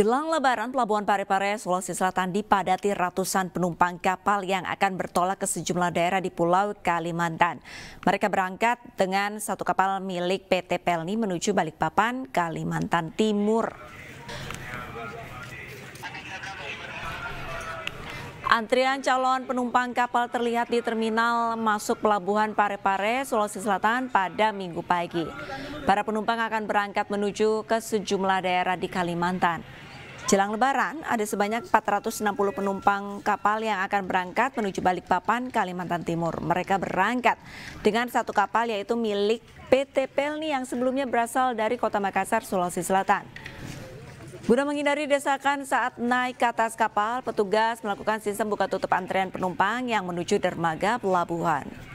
Jelang Lebaran, Pelabuhan Parepare, Sulawesi Selatan dipadati ratusan penumpang kapal yang akan bertolak ke sejumlah daerah di Pulau Kalimantan. Mereka berangkat dengan satu kapal milik PT Pelni menuju Balikpapan, Kalimantan Timur. Antrian calon penumpang kapal terlihat di terminal masuk pelabuhan Parepare, Sulawesi Selatan pada minggu pagi. Para penumpang akan berangkat menuju ke sejumlah daerah di Kalimantan. Jelang lebaran, ada sebanyak 460 penumpang kapal yang akan berangkat menuju Balikpapan, Kalimantan Timur. Mereka berangkat dengan satu kapal yaitu milik PT Pelni yang sebelumnya berasal dari kota Makassar, Sulawesi Selatan. Guna menghindari desakan saat naik ke atas kapal, petugas melakukan sistem buka tutup antrean penumpang yang menuju dermaga pelabuhan.